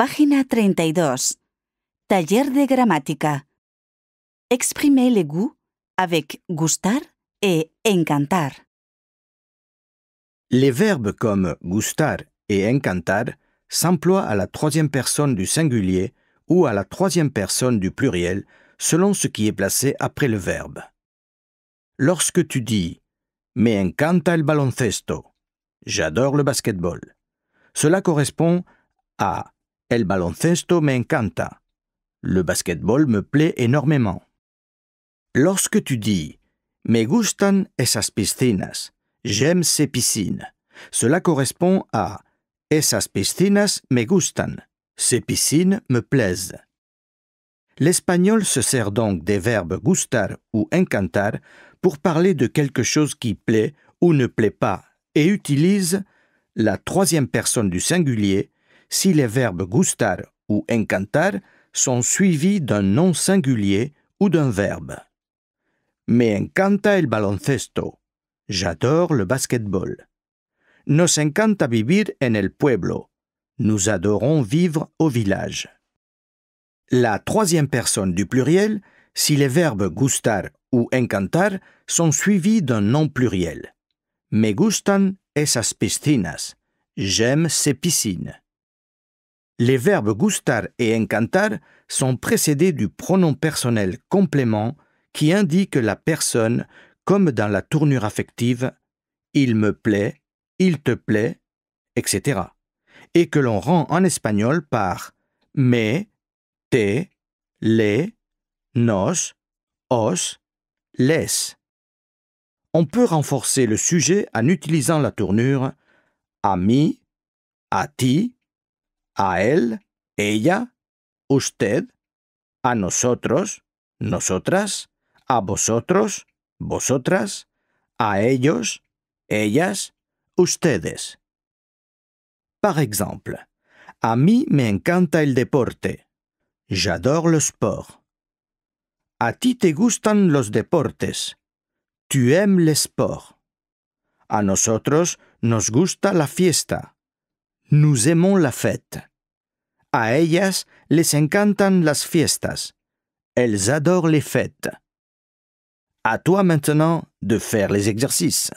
page 32. Taller de gramática. Exprimer les goûts avec gustar et encantar. Les verbes comme gustar et encantar s'emploient à la troisième personne du singulier ou à la troisième personne du pluriel selon ce qui est placé après le verbe. Lorsque tu dis Me encanta el baloncesto, j'adore le basketball, cela correspond à El baloncesto me encanta. Le basketball me plaît énormément. Lorsque tu dis Me gustan esas piscinas, j'aime ces piscines, cela correspond à Esas piscinas me gustan, ces piscines me plaisent. L'espagnol se sert donc des verbes gustar ou encantar pour parler de quelque chose qui plaît ou ne plaît pas et utilise la troisième personne du singulier si les verbes gustar ou encantar sont suivis d'un nom singulier ou d'un verbe. Me encanta el baloncesto. J'adore le basketball. Nos encanta vivir en el pueblo. Nous adorons vivre au village. La troisième personne du pluriel si les verbes gustar ou encantar sont suivis d'un nom pluriel. Me gustan esas piscinas. J'aime ces piscines les verbes gustar et encantar sont précédés du pronom personnel complément qui indique la personne comme dans la tournure affective il me plaît, il te plaît, etc. et que l'on rend en espagnol par me, te, les, nos, os, les. On peut renforcer le sujet en utilisant la tournure ami, a ti, a él, ella, usted, a nosotros, nosotras, a vosotros, vosotras, a ellos, ellas, ustedes. Par exemple, a mí me encanta el deporte. J'adore le sport. A ti te gustan los deportes. Tu aimes le sport. A nosotros nos gusta la fiesta. Nous aimons la fête. À ellas les encantan las fiestas. Elles adorent les fêtes. À toi maintenant de faire les exercices.